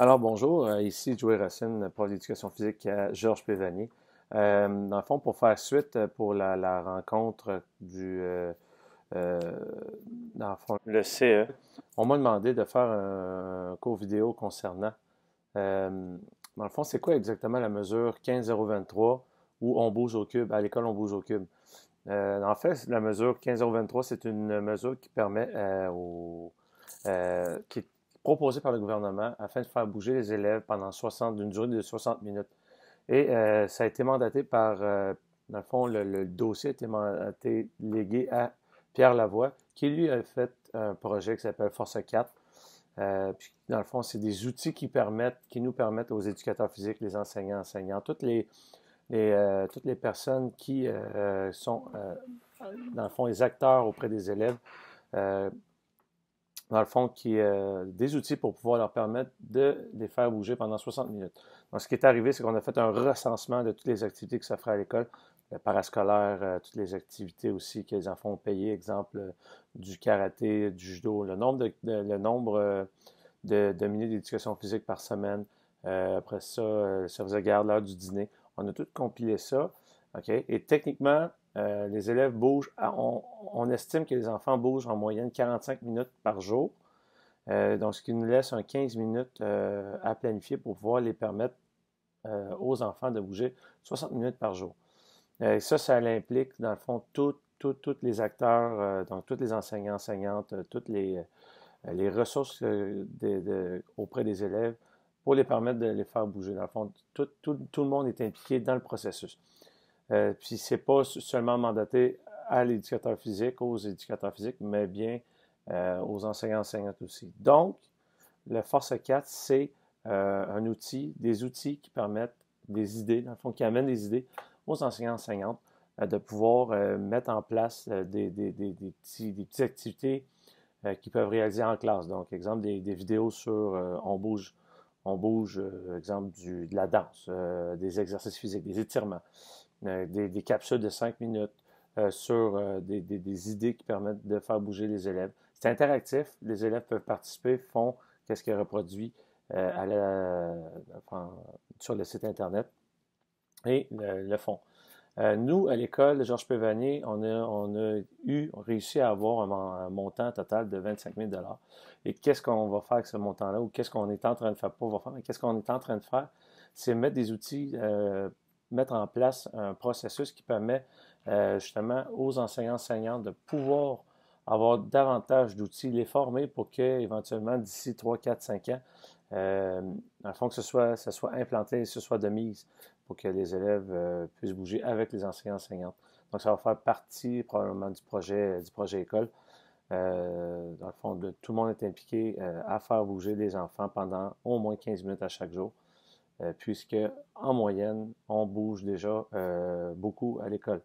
Alors bonjour, euh, ici Joey Racine, prof d'éducation physique à Georges Pévanier. Euh, dans le fond, pour faire suite euh, pour la, rencontre du euh, dans le, fond, le, CE, on m'a demandé de faire un, cours vidéo concernant. dans le fond, c'est quoi exactement la mesure 15023 où on bouge au cube À l'école, on bouge au cube. en fait, la mesure 15023, c'est une mesure qui permet aux, qui proposé par le gouvernement afin de faire bouger les élèves pendant 60, durée de 60 minutes. Et euh, ça a été mandaté par, euh, dans le fond, le, dossier a été, mandaté, légué à Pierre Lavoie, qui lui a fait un projet qui s'appelle Force 4. Euh, dans le fond, c'est des outils qui permettent, qui nous permettent aux éducateurs physiques, les enseignants, enseignants, toutes les, les toutes les personnes qui sont, dans le fond, les acteurs auprès des élèves, dans le fond, qui euh, des outils pour pouvoir leur permettre de les faire bouger pendant 60 minutes. Donc, ce qui est arrivé, c'est qu'on a fait un recensement de toutes les activités que ça ferait à l'école, le parascolaire, euh, toutes les activités aussi que les enfants payer, exemple euh, du karaté, du judo, le nombre de, le nombre euh, de, minutes d'éducation physique par semaine. après ça, ça de garde l'heure du dîner. On a tout compilé ça. OK? Et techniquement, euh, les élèves bougent, on, estime que les enfants bougent en moyenne 45 minutes par jour, euh, donc ce qui nous laisse un 15 minutes euh, à planifier pour pouvoir les permettre aux enfants de bouger 60 minutes par jour. ça, ça implique dans le fond tous les acteurs, donc toutes les enseignants, enseignantes, toutes les, ressources auprès des élèves pour les permettre de les faire bouger. Dans le fond, tout le monde est impliqué dans le processus. Puis euh, puis c'est pas seulement mandaté à l'éducateur physique, aux éducateurs physiques, mais bien euh, aux enseignants enseignantes aussi. Donc, le Force 4, c'est euh, un outil, des outils qui permettent des idées, dans le fond, qui amènent des idées aux enseignants enseignantes de pouvoir mettre en place des, petites activités qu'ils peuvent réaliser en classe. Donc, exemple, des, vidéos sur on bouge on bouge, exemple, de la danse, des exercices physiques, des étirements, euh, des, capsules de 5 minutes euh, sur euh, des, idées qui permettent de faire bouger les élèves. C'est interactif, les élèves peuvent participer, font qu'est-ce qui est reproduit sur le site Internet et le, font. nous, à l'école Georges Pévanier, on a, eu réussi à avoir un, montant total de 25 000 Et qu'est-ce qu'on va faire avec ce montant-là ou qu'est-ce qu'on est en train de faire? pour faire, mais qu'est-ce qu'on est en train de faire? C'est mettre des outils mettre en place un processus qui permet euh, justement aux enseignants enseignants de pouvoir avoir davantage d'outils, les former pour que éventuellement d'ici 3, 4, 5 ans, euh, dans le fond, que ce soit, soit implanté ce soit de mise pour que les élèves euh, puissent bouger avec les enseignants-enseignantes. Donc, ça va faire partie probablement du projet, du projet école. Euh, dans le fond, de, tout le monde est impliqué à faire bouger les enfants pendant au moins 15 minutes à chaque jour. Euh, puisque en moyenne, on bouge déjà euh, beaucoup à l'école.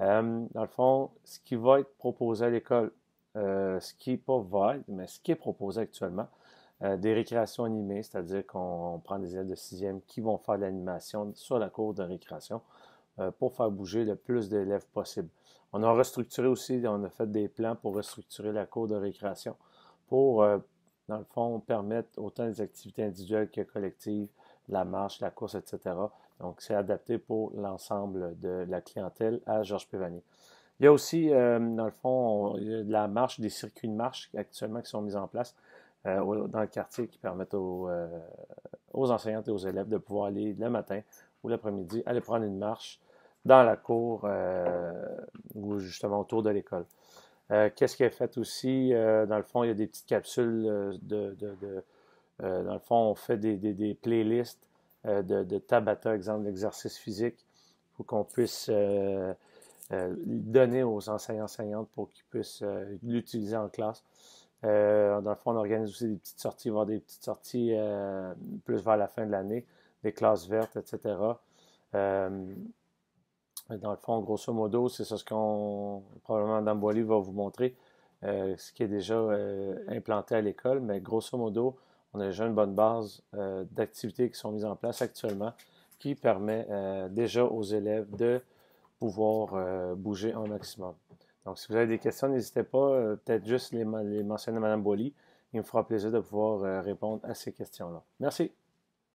Euh, dans le fond, ce qui va être proposé à l'école, ce qui n'est pas va mais ce qui est proposé actuellement, des récréations animées, c'est-à-dire qu'on prend des élèves de sixième qui vont faire l'animation sur la cour de récréation pour faire bouger le plus d'élèves possible. On a restructuré aussi, on a fait des plans pour restructurer la cour de récréation pour, dans le fond, permettre autant des activités individuelles que collectives, la marche, la course, etc. Donc, c'est adapté pour l'ensemble de la clientèle à Georges Pévanier. Il y a aussi, euh, dans le fond, la marche, des circuits de marche actuellement qui sont mis en place euh, dans le quartier qui permettent euh, aux, enseignantes et aux élèves de pouvoir aller le matin ou l'après-midi, aller prendre une marche dans la cour ou justement autour de l'école. Qu'est-ce qui est fait aussi? dans le fond, il y a des petites capsules de euh, dans le fond, on fait des, playlists euh, de, Tabata, exemple d'exercice physique, pour qu'on puisse euh, donner aux enseignants enseignantes pour qu'ils puissent l'utiliser en classe. dans le fond, on organise aussi des petites sorties, voir des petites sorties plus vers la fin de l'année, des classes vertes, etc. Dans le fond, grosso modo, c'est ça ce qu'on, probablement, Mme va vous montrer, ce qui est déjà implanté à l'école, mais grosso modo, on a déjà une bonne base euh, d'activités qui sont mises en place actuellement qui permet euh, déjà aux élèves de pouvoir euh, bouger un maximum. Donc, si vous avez des questions, n'hésitez pas, peut-être juste les, mentionner à Mme Boily. Il me fera plaisir de pouvoir répondre à ces questions-là. Merci.